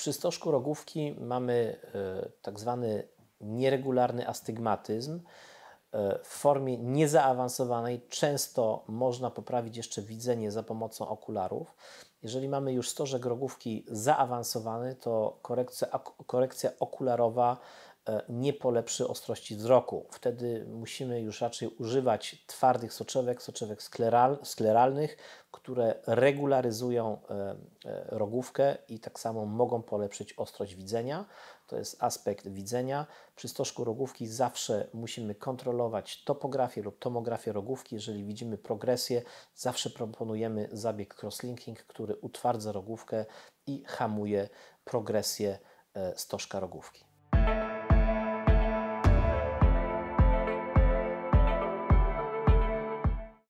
Przy stożku rogówki mamy e, tak zwany nieregularny astygmatyzm. E, w formie niezaawansowanej często można poprawić jeszcze widzenie za pomocą okularów. Jeżeli mamy już stożek rogówki zaawansowany, to korekcja, korekcja okularowa E, nie polepszy ostrości wzroku. Wtedy musimy już raczej używać twardych soczewek, soczewek skleral, skleralnych, które regularyzują e, e, rogówkę i tak samo mogą polepszyć ostrość widzenia. To jest aspekt widzenia. Przy stożku rogówki zawsze musimy kontrolować topografię lub tomografię rogówki. Jeżeli widzimy progresję, zawsze proponujemy zabieg crosslinking, który utwardza rogówkę i hamuje progresję stożka rogówki.